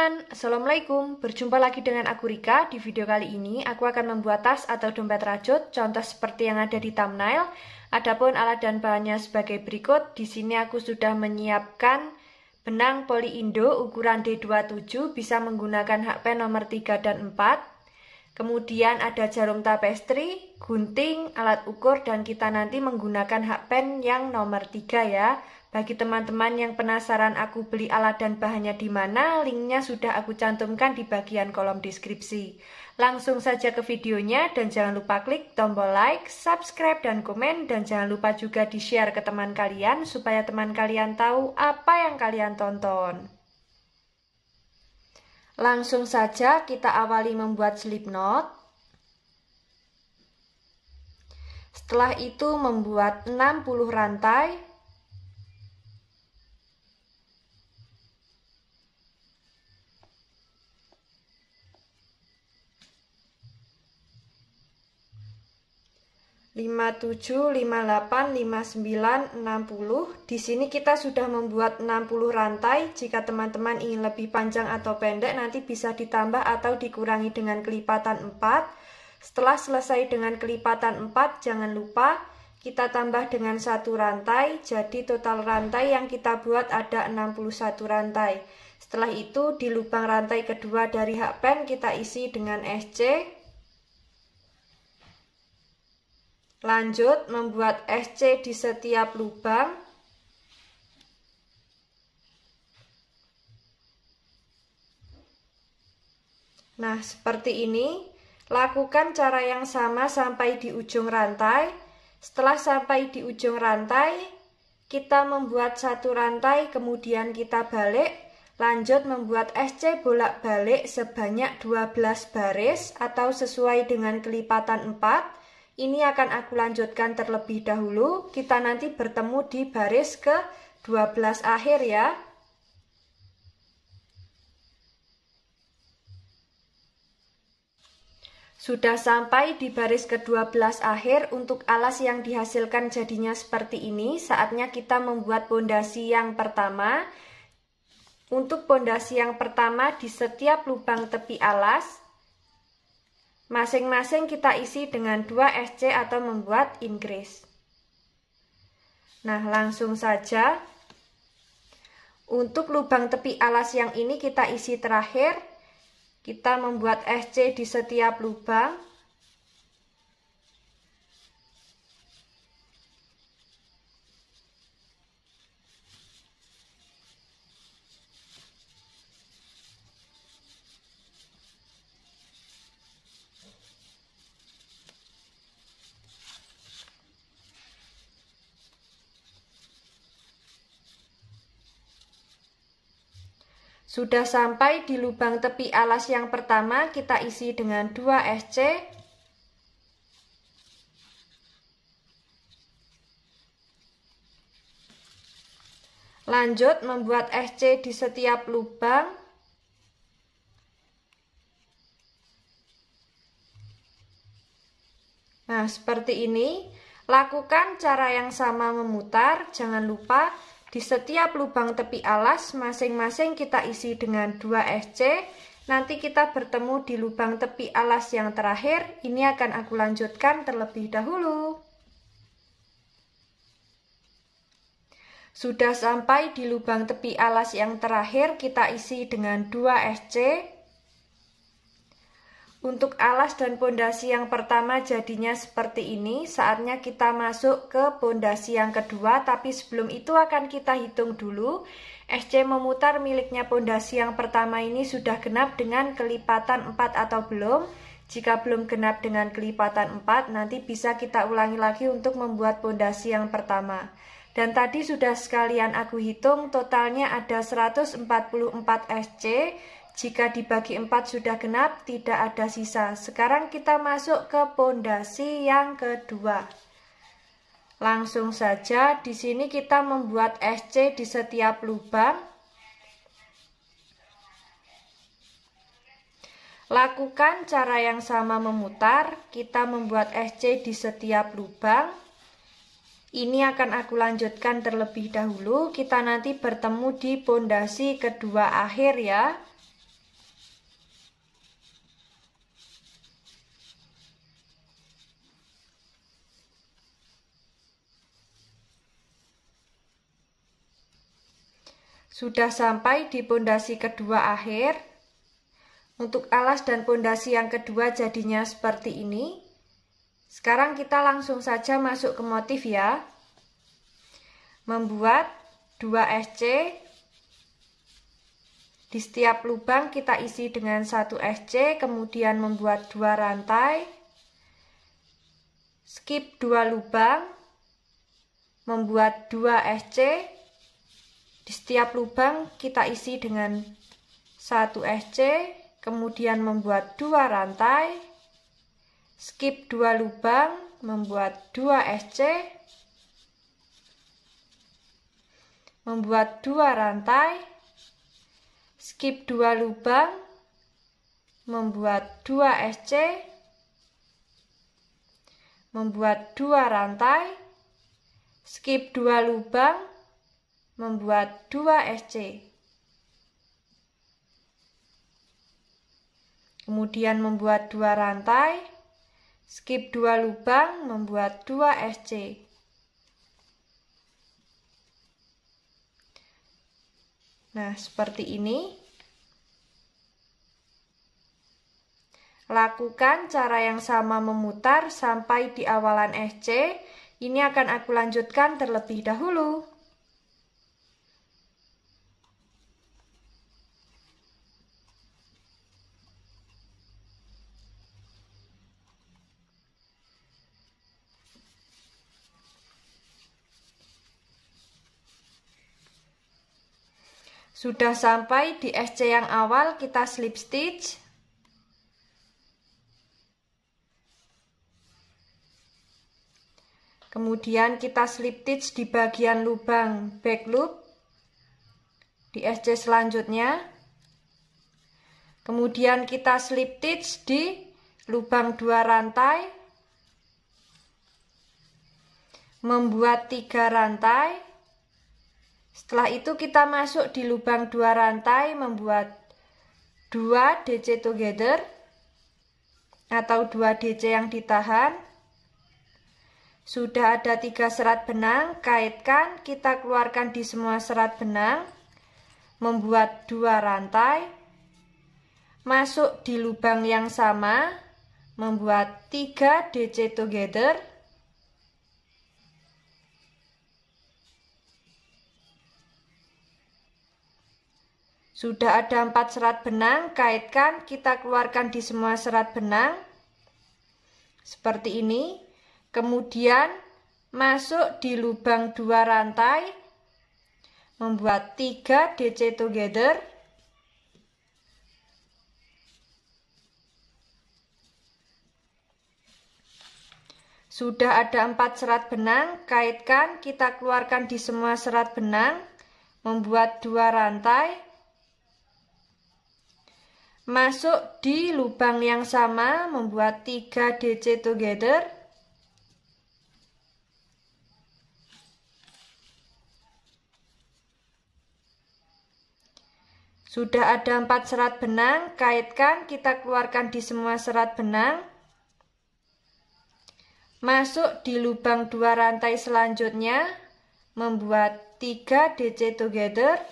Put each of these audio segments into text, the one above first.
teman-teman, Assalamualaikum. Berjumpa lagi dengan aku Rika. Di video kali ini, aku akan membuat tas atau dompet rajut, contoh seperti yang ada di thumbnail. Adapun alat dan bahannya sebagai berikut. Di sini aku sudah menyiapkan benang poli ukuran D27, bisa menggunakan hak nomor 3 dan 4. Kemudian ada jarum tapestri, gunting, alat ukur, dan kita nanti menggunakan hakpen yang nomor 3 ya. Bagi teman-teman yang penasaran aku beli alat dan bahannya di mana, linknya sudah aku cantumkan di bagian kolom deskripsi. Langsung saja ke videonya dan jangan lupa klik tombol like, subscribe, dan komen. Dan jangan lupa juga di-share ke teman kalian supaya teman kalian tahu apa yang kalian tonton. Langsung saja kita awali membuat slip knot. Setelah itu membuat 60 rantai 57, 58, 59, 60. Di sini kita sudah membuat 60 rantai. Jika teman-teman ingin lebih panjang atau pendek, nanti bisa ditambah atau dikurangi dengan kelipatan 4. Setelah selesai dengan kelipatan 4, jangan lupa kita tambah dengan satu rantai. Jadi total rantai yang kita buat ada 61 rantai. Setelah itu di lubang rantai kedua dari hakpen kita isi dengan SC. Lanjut, membuat SC di setiap lubang. Nah, seperti ini. Lakukan cara yang sama sampai di ujung rantai. Setelah sampai di ujung rantai, kita membuat satu rantai, kemudian kita balik. Lanjut membuat SC bolak-balik sebanyak 12 baris atau sesuai dengan kelipatan 4. Ini akan aku lanjutkan terlebih dahulu. Kita nanti bertemu di baris ke 12 akhir ya. Sudah sampai di baris ke-12 akhir untuk alas yang dihasilkan jadinya seperti ini, saatnya kita membuat pondasi yang pertama. Untuk pondasi yang pertama di setiap lubang tepi alas, Masing-masing kita isi dengan 2 SC atau membuat increase. Nah, langsung saja. Untuk lubang tepi alas yang ini kita isi terakhir. Kita membuat SC di setiap lubang. Sudah sampai di lubang tepi alas yang pertama, kita isi dengan 2 SC. Lanjut membuat SC di setiap lubang. Nah, seperti ini. Lakukan cara yang sama memutar, jangan lupa di setiap lubang tepi alas masing-masing kita isi dengan 2 SC. Nanti kita bertemu di lubang tepi alas yang terakhir. Ini akan aku lanjutkan terlebih dahulu. Sudah sampai di lubang tepi alas yang terakhir kita isi dengan 2 SC. Untuk alas dan pondasi yang pertama jadinya seperti ini, saatnya kita masuk ke pondasi yang kedua, tapi sebelum itu akan kita hitung dulu. SC memutar miliknya pondasi yang pertama ini sudah genap dengan kelipatan 4 atau belum. Jika belum genap dengan kelipatan 4, nanti bisa kita ulangi lagi untuk membuat pondasi yang pertama. Dan tadi sudah sekalian aku hitung totalnya ada 144 SC jika dibagi 4 sudah genap, tidak ada sisa. Sekarang kita masuk ke pondasi yang kedua. Langsung saja, di sini kita membuat SC di setiap lubang. Lakukan cara yang sama memutar, kita membuat SC di setiap lubang. Ini akan aku lanjutkan terlebih dahulu, kita nanti bertemu di pondasi kedua akhir ya. Sudah sampai di pondasi kedua akhir. Untuk alas dan pondasi yang kedua jadinya seperti ini. Sekarang kita langsung saja masuk ke motif ya. Membuat 2 SC. Di setiap lubang kita isi dengan 1 SC, kemudian membuat 2 rantai. Skip 2 lubang, membuat 2 SC, di setiap lubang kita isi dengan 1 SC kemudian membuat 2 rantai skip 2 lubang membuat 2 SC membuat 2 rantai skip 2 lubang membuat 2 SC membuat 2 rantai skip 2 lubang membuat 2 SC. Kemudian membuat 2 rantai, skip 2 lubang, membuat 2 SC. Nah, seperti ini. Lakukan cara yang sama memutar sampai di awalan SC. Ini akan aku lanjutkan terlebih dahulu. Sudah sampai di SC yang awal kita slip stitch. Kemudian kita slip stitch di bagian lubang back loop di SC selanjutnya. Kemudian kita slip stitch di lubang dua rantai. Membuat tiga rantai. Setelah itu kita masuk di lubang dua rantai membuat dua DC together atau dua DC yang ditahan. Sudah ada tiga serat benang, kaitkan, kita keluarkan di semua serat benang, membuat dua rantai, masuk di lubang yang sama, membuat tiga DC together, Sudah ada empat serat benang, kaitkan, kita keluarkan di semua serat benang. Seperti ini. Kemudian masuk di lubang dua rantai. Membuat 3 DC together. Sudah ada empat serat benang, kaitkan, kita keluarkan di semua serat benang. Membuat dua rantai masuk di lubang yang sama membuat 3 DC together Sudah ada 4 serat benang, kaitkan kita keluarkan di semua serat benang. Masuk di lubang 2 rantai selanjutnya, membuat 3 DC together.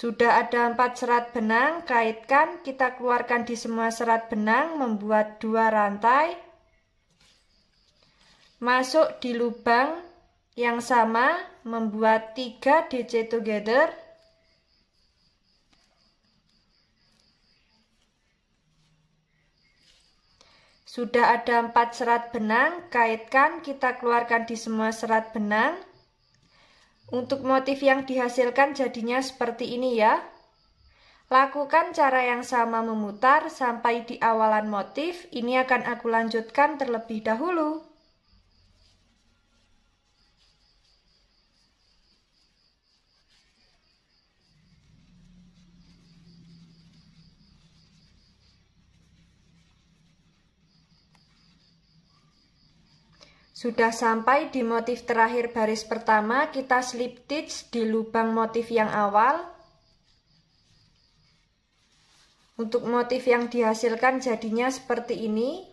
Sudah ada empat serat benang, kaitkan, kita keluarkan di semua serat benang, membuat dua rantai. Masuk di lubang yang sama, membuat tiga DC together. Sudah ada empat serat benang, kaitkan, kita keluarkan di semua serat benang. Untuk motif yang dihasilkan jadinya seperti ini ya. Lakukan cara yang sama memutar sampai di awalan motif, ini akan aku lanjutkan terlebih dahulu. Sudah sampai di motif terakhir baris pertama, kita slip stitch di lubang motif yang awal. Untuk motif yang dihasilkan jadinya seperti ini.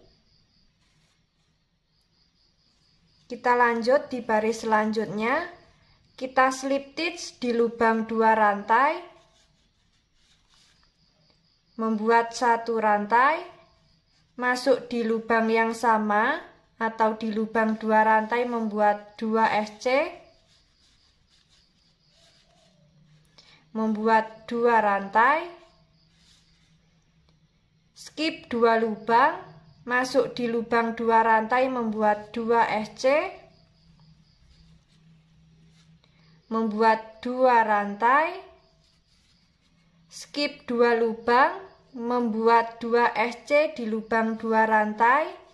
Kita lanjut di baris selanjutnya. Kita slip stitch di lubang dua rantai. Membuat satu rantai. Masuk di lubang yang sama atau di lubang dua rantai membuat 2 SC membuat dua rantai skip dua lubang masuk di lubang dua rantai membuat 2 SC membuat dua rantai skip dua lubang membuat 2 SC di lubang dua rantai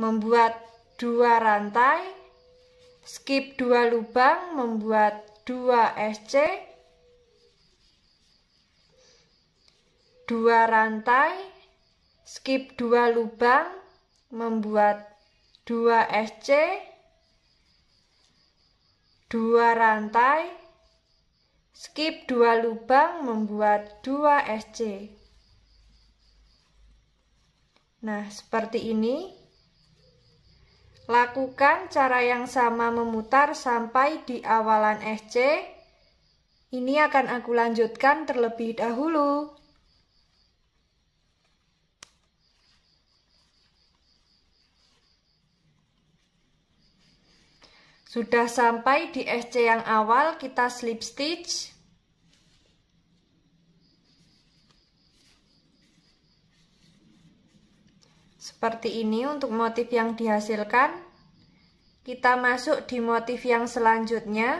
membuat dua rantai, skip dua lubang, membuat dua SC, dua rantai, skip dua lubang, membuat dua SC, dua rantai, skip dua lubang, membuat dua SC. Nah, seperti ini Lakukan cara yang sama memutar sampai di awalan SC. Ini akan aku lanjutkan terlebih dahulu. Sudah sampai di SC yang awal, kita slip stitch. seperti ini untuk motif yang dihasilkan kita masuk di motif yang selanjutnya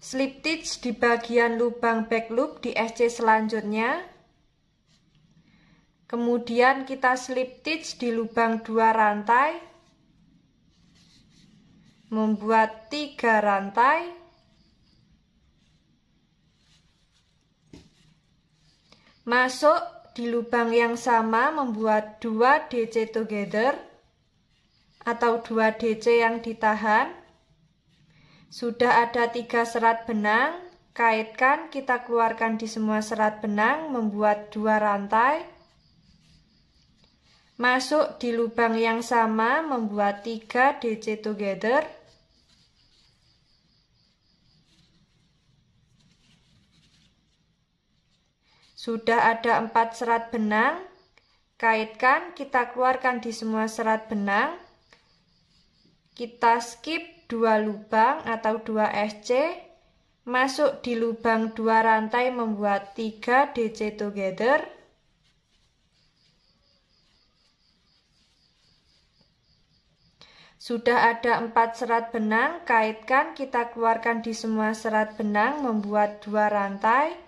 slip stitch di bagian lubang back loop di SC selanjutnya kemudian kita slip stitch di lubang dua rantai membuat tiga rantai masuk di lubang yang sama membuat 2 DC together atau 2 DC yang ditahan. Sudah ada 3 serat benang, kaitkan kita keluarkan di semua serat benang membuat 2 rantai. Masuk di lubang yang sama membuat 3 DC together. Sudah ada 4 serat benang, kaitkan, kita keluarkan di semua serat benang. Kita skip 2 lubang atau 2 SC, masuk di lubang 2 rantai membuat 3 DC together. Sudah ada 4 serat benang, kaitkan, kita keluarkan di semua serat benang membuat 2 rantai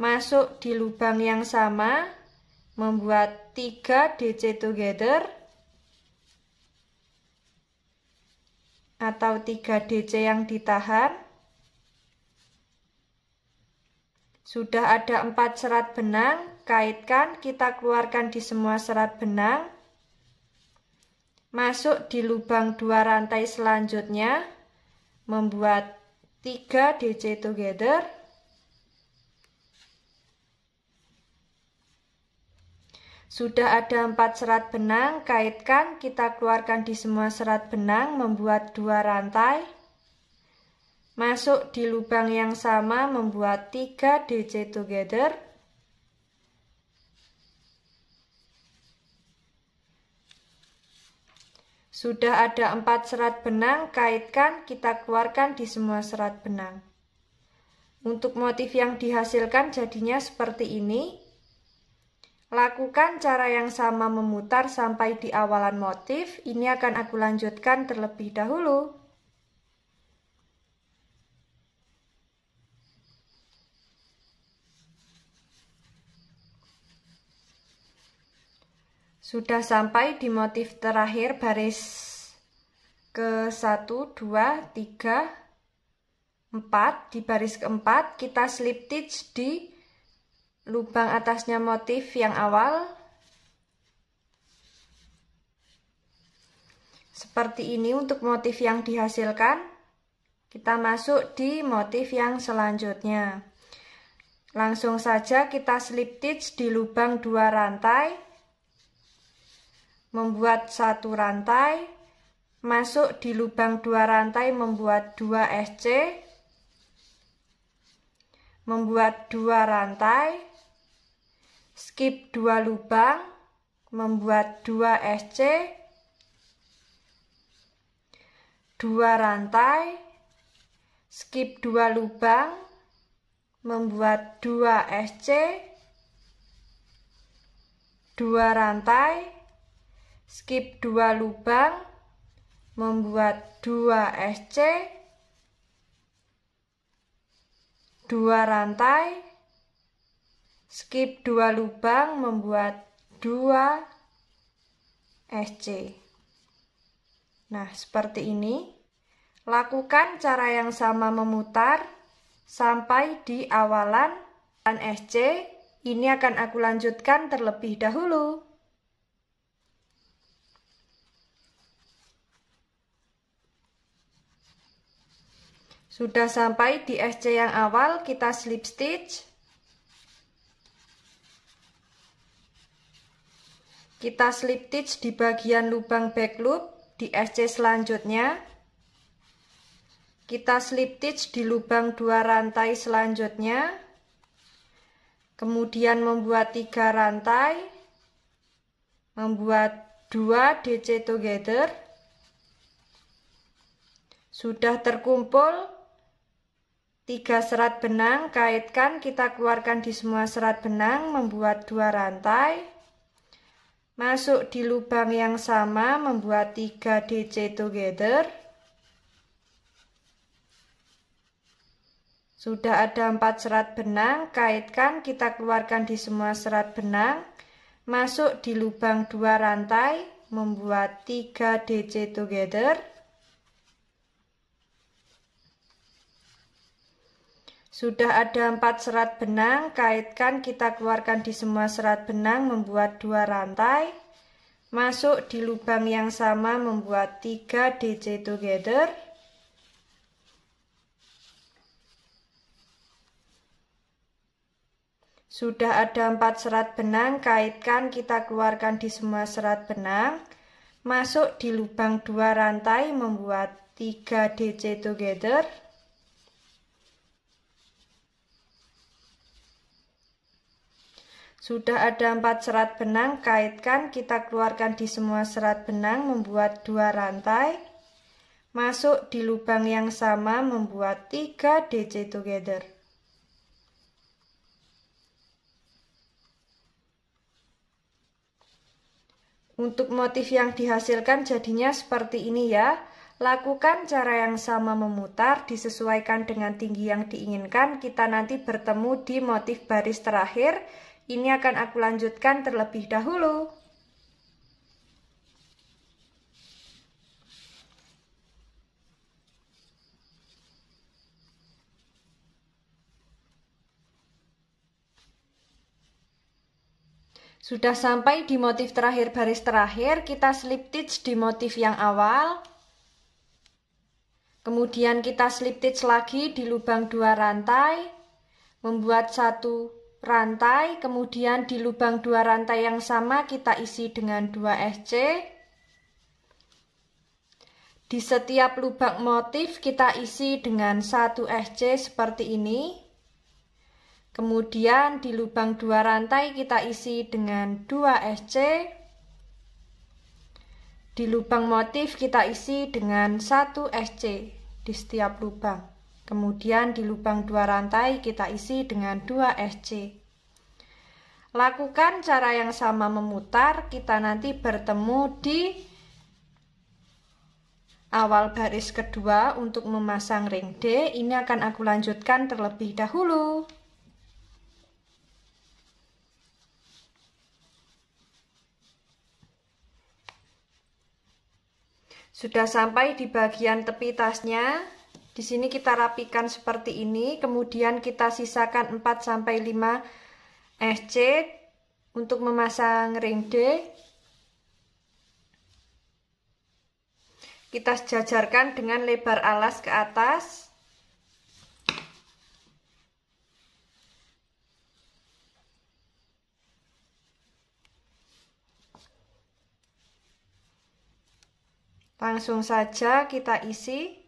masuk di lubang yang sama, membuat 3 DC together atau 3 DC yang ditahan. Sudah ada 4 serat benang, kaitkan kita keluarkan di semua serat benang. Masuk di lubang 2 rantai selanjutnya, membuat 3 DC together Sudah ada empat serat benang, kaitkan, kita keluarkan di semua serat benang, membuat dua rantai. Masuk di lubang yang sama, membuat 3 DC together. Sudah ada empat serat benang, kaitkan, kita keluarkan di semua serat benang. Untuk motif yang dihasilkan jadinya seperti ini. Lakukan cara yang sama memutar sampai di awalan motif. Ini akan aku lanjutkan terlebih dahulu. Sudah sampai di motif terakhir baris ke 1, 2, 3, 4. Di baris keempat kita slip stitch di lubang atasnya motif yang awal seperti ini untuk motif yang dihasilkan kita masuk di motif yang selanjutnya langsung saja kita slip stitch di lubang dua rantai membuat satu rantai masuk di lubang dua rantai membuat dua SC membuat dua rantai skip 2 lubang, membuat 2 SC, 2 rantai, skip 2 lubang, membuat 2 SC, 2 rantai, skip 2 lubang, membuat 2 SC, 2 rantai, Skip 2 lubang membuat 2 SC. Nah, seperti ini. Lakukan cara yang sama memutar sampai di awalan dan SC. Ini akan aku lanjutkan terlebih dahulu. Sudah sampai di SC yang awal, kita slip stitch Kita slip stitch di bagian lubang back loop di SC selanjutnya. Kita slip stitch di lubang dua rantai selanjutnya. Kemudian membuat tiga rantai. Membuat dua DC together. Sudah terkumpul tiga serat benang, kaitkan kita keluarkan di semua serat benang, membuat dua rantai Masuk di lubang yang sama membuat 3 DC together. Sudah ada 4 serat benang, kaitkan kita keluarkan di semua serat benang. Masuk di lubang 2 rantai membuat 3 DC together. Sudah ada empat serat benang, kaitkan kita keluarkan di semua serat benang membuat dua rantai. Masuk di lubang yang sama membuat 3 DC together. Sudah ada empat serat benang, kaitkan kita keluarkan di semua serat benang. Masuk di lubang dua rantai membuat 3 DC together. Sudah ada 4 serat benang, kaitkan, kita keluarkan di semua serat benang, membuat 2 rantai. Masuk di lubang yang sama, membuat 3 DC together. Untuk motif yang dihasilkan jadinya seperti ini ya. Lakukan cara yang sama memutar, disesuaikan dengan tinggi yang diinginkan. Kita nanti bertemu di motif baris terakhir. Ini akan aku lanjutkan terlebih dahulu. Sudah sampai di motif terakhir baris terakhir, kita slip stitch di motif yang awal. Kemudian kita slip stitch lagi di lubang dua rantai, membuat satu rantai, kemudian di lubang dua rantai yang sama kita isi dengan 2 SC. Di setiap lubang motif kita isi dengan 1 SC seperti ini. Kemudian di lubang dua rantai kita isi dengan 2 SC. Di lubang motif kita isi dengan 1 SC di setiap lubang. Kemudian di lubang dua rantai kita isi dengan 2 SC. Lakukan cara yang sama memutar, kita nanti bertemu di awal baris kedua untuk memasang ring D. Ini akan aku lanjutkan terlebih dahulu. Sudah sampai di bagian tepi tasnya, di sini kita rapikan seperti ini, kemudian kita sisakan 4 sampai 5 SC untuk memasang ring D. Kita sejajarkan dengan lebar alas ke atas. Langsung saja kita isi.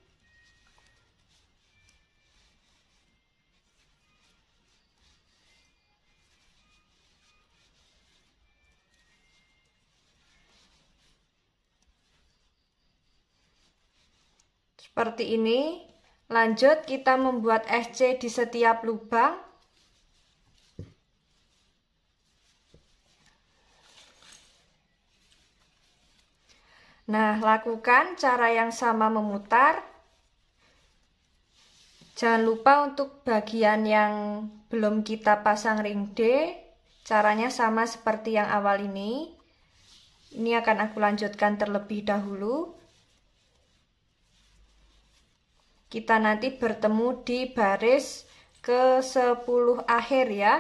Seperti ini. Lanjut kita membuat SC di setiap lubang. Nah, lakukan cara yang sama memutar. Jangan lupa untuk bagian yang belum kita pasang ring D, caranya sama seperti yang awal ini. Ini akan aku lanjutkan terlebih dahulu. kita nanti bertemu di baris ke 10 akhir ya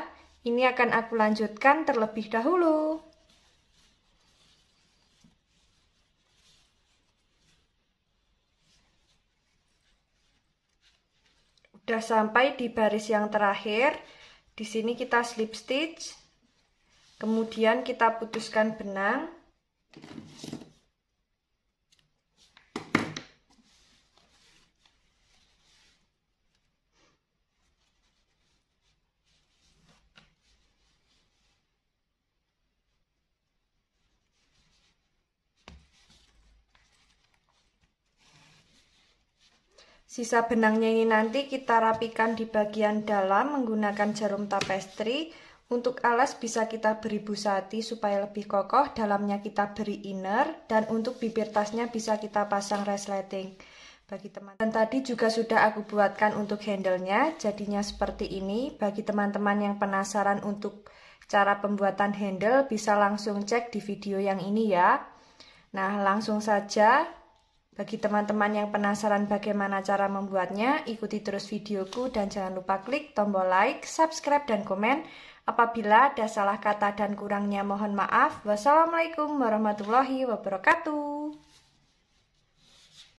ini akan aku lanjutkan terlebih dahulu udah sampai di baris yang terakhir di sini kita slip stitch kemudian kita putuskan benang Sisa benangnya ini nanti kita rapikan di bagian dalam menggunakan jarum tapestri. Untuk alas bisa kita beri busati supaya lebih kokoh, dalamnya kita beri inner, dan untuk bibir tasnya bisa kita pasang resleting. Bagi teman dan tadi juga sudah aku buatkan untuk handlenya. jadinya seperti ini. Bagi teman-teman yang penasaran untuk cara pembuatan handle, bisa langsung cek di video yang ini ya. Nah, langsung saja bagi teman-teman yang penasaran bagaimana cara membuatnya, ikuti terus videoku dan jangan lupa klik tombol like, subscribe, dan komen. Apabila ada salah kata dan kurangnya mohon maaf. Wassalamualaikum warahmatullahi wabarakatuh.